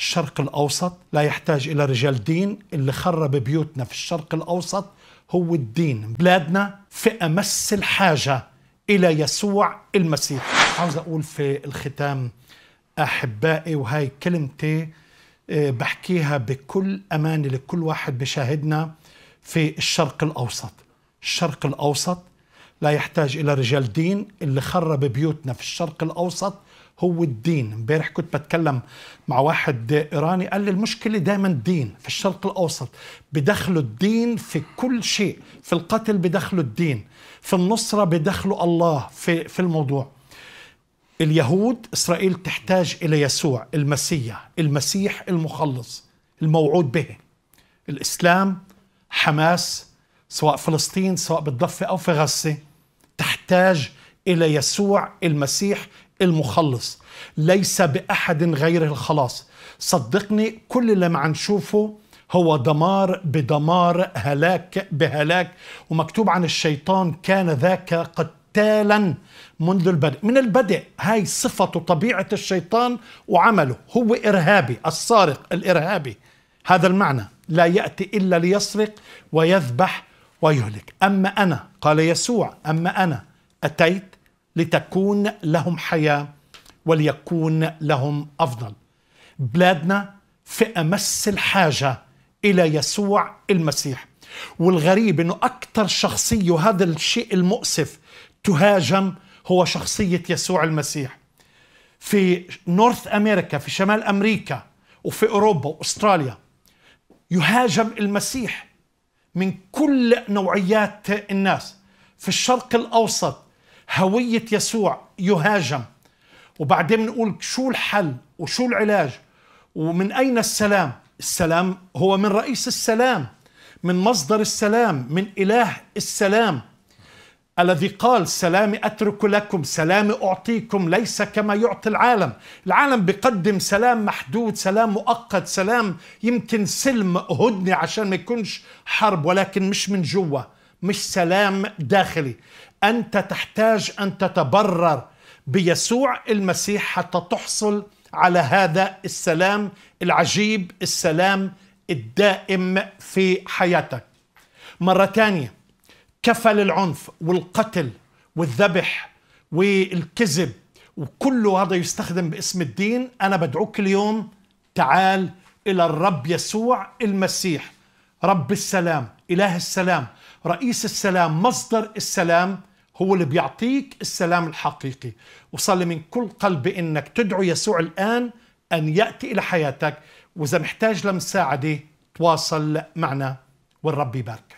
الشرق الأوسط لا يحتاج إلى رجال دين اللي خرب بيوتنا في الشرق الأوسط هو الدين بلادنا في أمس الحاجة إلى يسوع المسيح عاوز أقول في الختام أحبائي وهاي كلمتي آه، بحكيها بكل أمانة لكل واحد بشاهدنا في الشرق الأوسط الشرق الأوسط لا يحتاج إلى رجال دين اللي خرب بيوتنا في الشرق الأوسط هو الدين امبارح كنت بتكلم مع واحد ايراني قال لي المشكله دائما الدين في الشرق الاوسط بدخلوا الدين في كل شيء في القتل بدخلوا الدين في النصره بدخلوا الله في في الموضوع اليهود اسرائيل تحتاج الى يسوع المسيح المسيح المخلص الموعود به الاسلام حماس سواء فلسطين سواء بالضفه او في غزه تحتاج الى يسوع المسيح المخلص ليس باحد غيره الخلاص صدقني كل اللي ما نشوفه هو دمار بدمار هلاك بهلاك ومكتوب عن الشيطان كان ذاك قتالا منذ البدء من البدء هاي صفته طبيعة الشيطان وعمله هو إرهابي السارق الإرهابي هذا المعنى لا يأتي إلا ليسرق ويذبح ويهلك أما أنا قال يسوع أما أنا أتيت لتكون لهم حياة وليكون لهم أفضل بلادنا في أمس الحاجة إلى يسوع المسيح والغريب أنه أكثر شخصية وهذا الشيء المؤسف تهاجم هو شخصية يسوع المسيح في نورث أمريكا في شمال أمريكا وفي أوروبا وأستراليا يهاجم المسيح من كل نوعيات الناس في الشرق الأوسط هوية يسوع يهاجم وبعدين بنقول شو الحل وشو العلاج ومن أين السلام السلام هو من رئيس السلام من مصدر السلام من إله السلام الذي قال سلامي أترك لكم سلامي أعطيكم ليس كما يعطي العالم العالم بيقدم سلام محدود سلام مؤقت سلام يمكن سلم هدنة عشان ما يكونش حرب ولكن مش من جوه مش سلام داخلي انت تحتاج ان تتبرر بيسوع المسيح حتى تحصل على هذا السلام العجيب السلام الدائم في حياتك مره ثانيه كفل العنف والقتل والذبح والكذب وكل هذا يستخدم باسم الدين انا بدعوك اليوم تعال الى الرب يسوع المسيح رب السلام اله السلام رئيس السلام مصدر السلام هو اللي بيعطيك السلام الحقيقي وصلي من كل قلبي انك تدعو يسوع الان ان ياتي الى حياتك واذا محتاج لمساعده تواصل معنا والرب يبارك